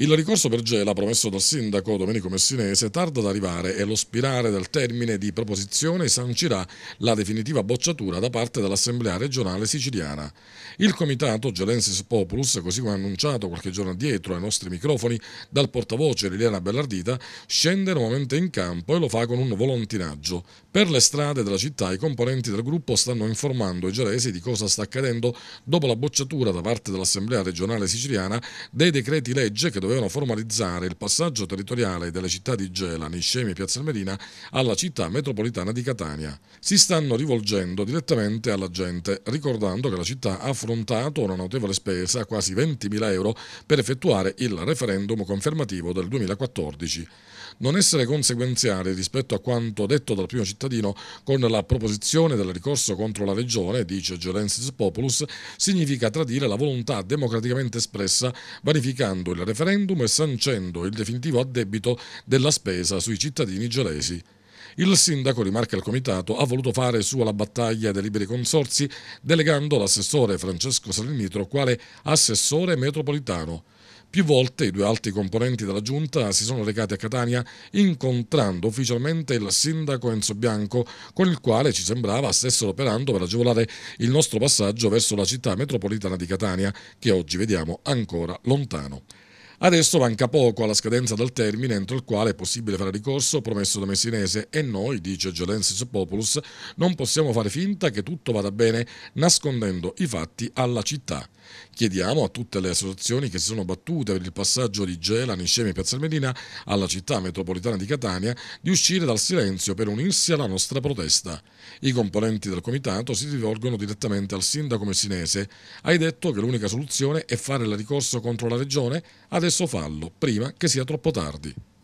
Il ricorso per Gela, promesso dal sindaco Domenico Messinese, tarda ad arrivare e lo spirare del termine di proposizione sancirà la definitiva bocciatura da parte dell'Assemblea regionale siciliana. Il comitato Gelensis Populus, così come annunciato qualche giorno dietro ai nostri microfoni dal portavoce Liliana Bellardita, scende nuovamente in campo e lo fa con un volontinaggio. Per le strade della città i componenti del gruppo stanno informando i gelesi di cosa sta accadendo dopo la bocciatura da parte dell'Assemblea regionale siciliana dei decreti legge che dovrebbero dovevano formalizzare il passaggio territoriale delle città di Gela, Niscemi e Piazza Almerina alla città metropolitana di Catania. Si stanno rivolgendo direttamente alla gente, ricordando che la città ha affrontato una notevole spesa, quasi 20.000 euro, per effettuare il referendum confermativo del 2014. Non essere conseguenziali rispetto a quanto detto dal primo cittadino con la proposizione del ricorso contro la regione, dice Gelensis Populus, significa tradire la volontà democraticamente espressa, vanificando il referendum referendum e sancendo il definitivo addebito della spesa sui cittadini gelesi. Il sindaco, rimarca il comitato, ha voluto fare sua la battaglia dei liberi consorsi delegando l'assessore Francesco Salinitro quale assessore metropolitano. Più volte i due alti componenti della giunta si sono recati a Catania incontrando ufficialmente il sindaco Enzo Bianco, con il quale ci sembrava stessero operando per agevolare il nostro passaggio verso la città metropolitana di Catania, che oggi vediamo ancora lontano. Adesso manca poco alla scadenza del termine entro il quale è possibile fare ricorso promesso da Messinese e noi, dice Gelensis Populus, non possiamo fare finta che tutto vada bene nascondendo i fatti alla città. Chiediamo a tutte le associazioni che si sono battute per il passaggio di Gela, Niscemi a Piazza Medina alla città metropolitana di Catania di uscire dal silenzio per unirsi alla nostra protesta. I componenti del comitato si rivolgono direttamente al sindaco messinese. Hai detto che l'unica soluzione è fare il ricorso contro la regione, adesso fallo, prima che sia troppo tardi.